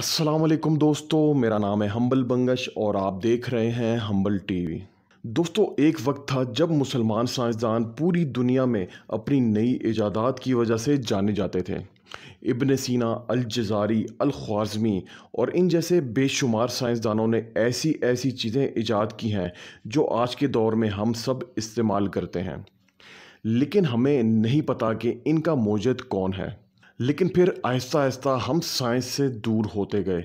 वालेकुम दोस्तों मेरा नाम है हम्बल बंगश और आप देख रहे हैं हम्बल टीवी दोस्तों एक वक्त था जब मुसलमान साइंसदान पूरी दुनिया में अपनी नई इजादात की वजह से जाने जाते थे इब्न सीना अलजारी अलख्वाजमी और इन जैसे बेशुमार साइंसदानों ने ऐसी ऐसी चीज़ें ईजाद की हैं जो आज के दौर में हम सब इस्तेमाल करते हैं लेकिन हमें नहीं पता कि इनका मौजद कौन है लेकिन फिर आहिस्ता आहिस्ता हम साइंस से दूर होते गए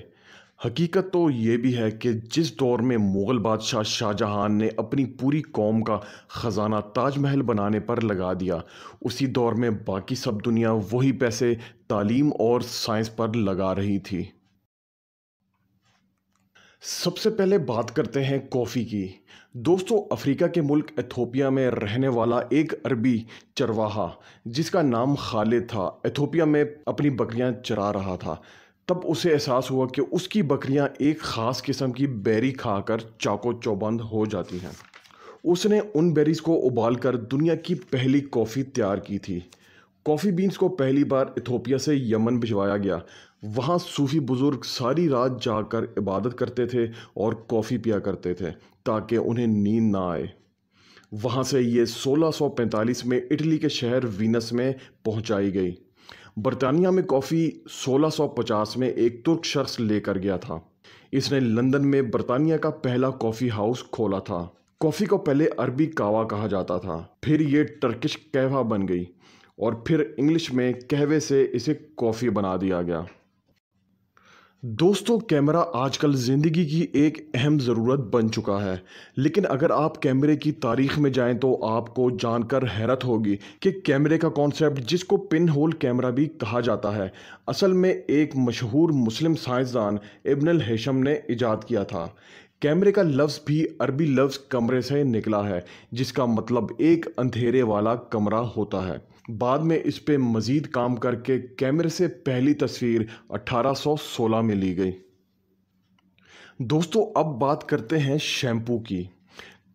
हकीकत तो ये भी है कि जिस दौर में मुग़ल बादशाह शाहजहां ने अपनी पूरी कौम का ख़जाना ताजमहल बनाने पर लगा दिया उसी दौर में बाकी सब दुनिया वही पैसे तालीम और साइंस पर लगा रही थी सबसे पहले बात करते हैं कॉफ़ी की दोस्तों अफ्रीका के मुल्क एथोपिया में रहने वाला एक अरबी चरवाहा जिसका नाम खालिद था एथोपिया में अपनी बकरियां चरा रहा था तब उसे एहसास हुआ कि उसकी बकरियां एक ख़ास किस्म की बेरी खाकर चाको चौबंद हो जाती हैं उसने उन बेरीज़ को उबाल कर दुनिया की पहली कॉफ़ी तैयार की थी कॉफ़ी बीन्स को पहली बार इथोपिया से यमन भिजवाया गया वहाँ सूफ़ी बुज़ुर्ग सारी रात जाकर इबादत करते थे और कॉफ़ी पिया करते थे ताकि उन्हें नींद ना आए वहाँ से ये 1645 में इटली के शहर वीनस में पहुँचाई गई बरतानिया में कॉफ़ी 1650 में एक तुर्क शख्स लेकर गया था इसने लंदन में बरतानिया का पहला कॉफ़ी हाउस खोला था कॉफ़ी को पहले अरबी कावा कहा जाता था फिर ये टर्किश कहवा बन गई और फिर इंग्लिश में कहवे से इसे कॉफ़ी बना दिया गया दोस्तों कैमरा आजकल ज़िंदगी की एक अहम ज़रूरत बन चुका है लेकिन अगर आप कैमरे की तारीख में जाएं तो आपको जानकर हैरत होगी कि कैमरे का कॉन्सेप्ट जिसको पिन होल कैमरा भी कहा जाता है असल में एक मशहूर मुस्लिम साइंसदान इब्न हेशम ने ईजाद किया था कैमरे का लफ्ज़ भी अरबी लफ्ज़ कमरे से निकला है जिसका मतलब एक अंधेरे वाला कमरा होता है बाद में इस पर मज़ीद काम करके कैमरे से पहली तस्वीर 1816 में ली गई दोस्तों अब बात करते हैं शैम्पू की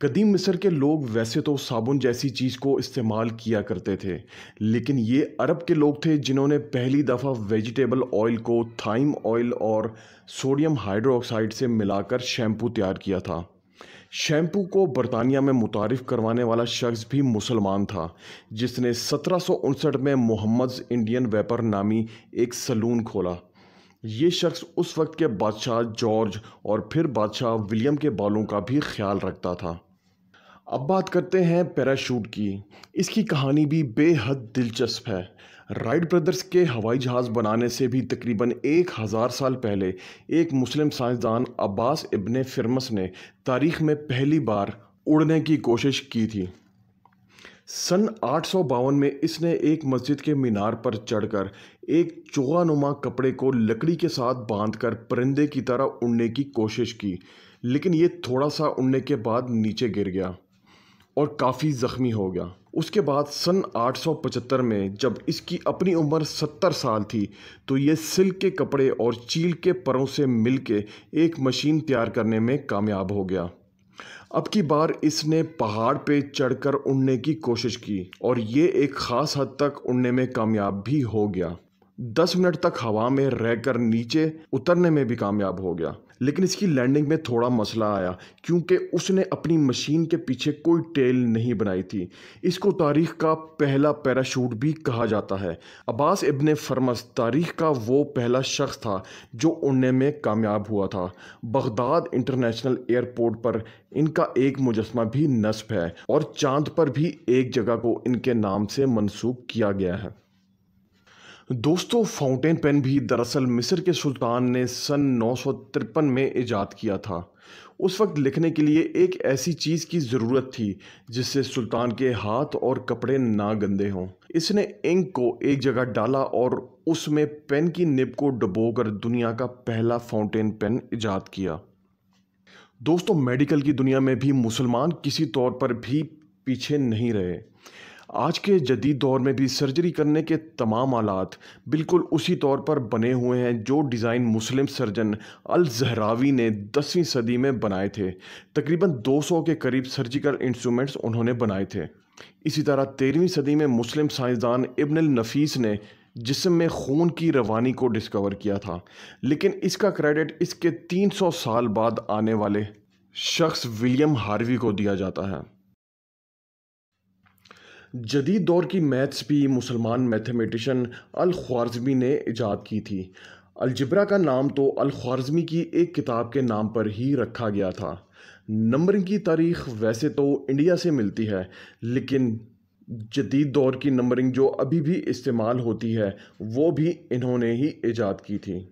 कदीम मिस्र के लोग वैसे तो साबुन जैसी चीज़ को इस्तेमाल किया करते थे लेकिन ये अरब के लोग थे जिन्होंने पहली दफ़ा वेजिटेबल ऑयल को थाइम ऑयल और सोडियम हाइड्रोक्साइड से मिलाकर शैम्पू तैयार किया था शैम्पू को बरतानिया में मुतारफ़ करवाने वाला शख्स भी मुसलमान था जिसने सत्रह में मोहम्मद इंडियन वेपर नामी एक सलून खोला ये शख्स उस वक्त के बादशाह जॉर्ज और फिर बादशाह विलियम के बालों का भी ख्याल रखता था अब बात करते हैं पैराशूट की इसकी कहानी भी बेहद दिलचस्प है राइट ब्रदर्स के हवाई जहाज़ बनाने से भी तकरीबन एक हज़ार साल पहले एक मुस्लिम साइंसदान अब्बास इब्ने फिरमस ने तारीख में पहली बार उड़ने की कोशिश की थी सन आठ में इसने एक मस्जिद के मीनार पर चढ़कर एक चोगानुमा कपड़े को लकड़ी के साथ बांधकर परिंदे की तरह उड़ने की कोशिश की लेकिन ये थोड़ा सा उड़ने के बाद नीचे गिर गया और काफ़ी ज़ख्मी हो गया उसके बाद सन 875 में जब इसकी अपनी उम्र 70 साल थी तो ये सिल्क के कपड़े और चील के परों से मिलके एक मशीन तैयार करने में कामयाब हो गया अब की बार इसने पहाड़ पे चढ़कर उड़ने की कोशिश की और ये एक ख़ास हद तक उड़ने में कामयाब भी हो गया दस मिनट तक हवा में रहकर नीचे उतरने में भी कामयाब हो गया लेकिन इसकी लैंडिंग में थोड़ा मसला आया क्योंकि उसने अपनी मशीन के पीछे कोई टेल नहीं बनाई थी इसको तारीख का पहला पैराशूट भी कहा जाता है अब्बास इब्ने फरमस तारीख का वो पहला शख्स था जो उड़ने में कामयाब हुआ था बगदाद इंटरनेशनल एयरपोर्ट पर इनका एक मुजस्मा भी नस्ब है और चांद पर भी एक जगह को इनके नाम से मनसूख किया गया है दोस्तों फाउंटेन पेन भी दरअसल मिस्र के सुल्तान ने सन नौ में ईजाद किया था उस वक्त लिखने के लिए एक ऐसी चीज़ की ज़रूरत थी जिससे सुल्तान के हाथ और कपड़े ना गंदे हों इसने इंक को एक जगह डाला और उसमें पेन की निब को डबोकर दुनिया का पहला फाउंटेन पेन ईजाद किया दोस्तों मेडिकल की दुनिया में भी मुसलमान किसी तौर पर भी पीछे नहीं रहे आज के जदीद दौर में भी सर्जरी करने के तमाम आलात बिल्कुल उसी तौर पर बने हुए हैं जो डिज़ाइन मुस्लिम सर्जन अल जहरावी ने दसवीं सदी में बनाए थे तकरीबन 200 के करीब सर्जिकल इंस्ट्रूमेंट्स उन्होंने बनाए थे इसी तरह तेरहवीं सदी में मुस्लिम साइंसदान इबन नफीस ने जिसम में खून की रवानी को डिस्कवर किया था लेकिन इसका क्रेडिट इसके 300 साल बाद आने वाले शख्स विलियम हार्वी को दिया जाता है जदीद दौर की मैथ्स भी मुसलमान मैथमेटिशन अल ख्वारजमी ने ईजाद की थी अलजबरा का नाम तो अल ख्वारजमी की एक किताब के नाम पर ही रखा गया था नंबरिंग की तारीख वैसे तो इंडिया से मिलती है लेकिन जदीद दौर की नंबरिंग जो अभी भी इस्तेमाल होती है वो भी इन्होंने ही ईजाद की थी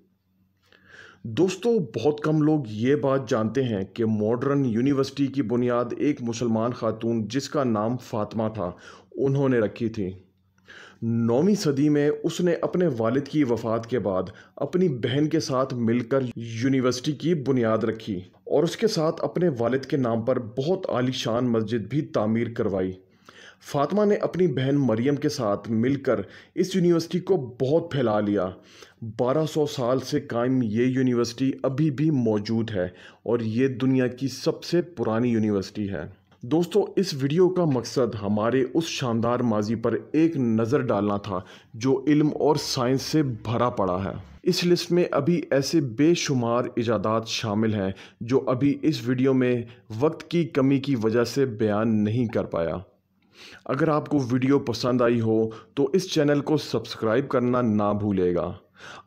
दोस्तों बहुत कम लोग ये बात जानते हैं कि मॉडर्न यूनिवर्सिटी की बुनियाद एक मुसलमान खातून जिसका नाम फातमा था उन्होंने रखी थी नौवीं सदी में उसने अपने वालिद की वफ़ात के बाद अपनी बहन के साथ मिलकर यूनिवर्सिटी की बुनियाद रखी और उसके साथ अपने वालिद के नाम पर बहुत आलीशान मस्जिद भी तामीर करवाई फातिमा ने अपनी बहन मरियम के साथ मिलकर इस यूनिवर्सिटी को बहुत फैला लिया 1200 साल से कायम ये यूनिवर्सिटी अभी भी मौजूद है और ये दुनिया की सबसे पुरानी यूनिवर्सिटी है दोस्तों इस वीडियो का मकसद हमारे उस शानदार माजी पर एक नज़र डालना था जो इल्म और साइंस से भरा पड़ा है इस लिस्ट में अभी ऐसे बेशुमार इजादात शामिल हैं जो अभी इस वीडियो में वक्त की कमी की वजह से बयान नहीं कर पाया अगर आपको वीडियो पसंद आई हो तो इस चैनल को सब्सक्राइब करना ना भूलेगा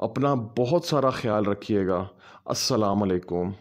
अपना बहुत सारा ख्याल रखिएगा अस्सलाम वालेकुम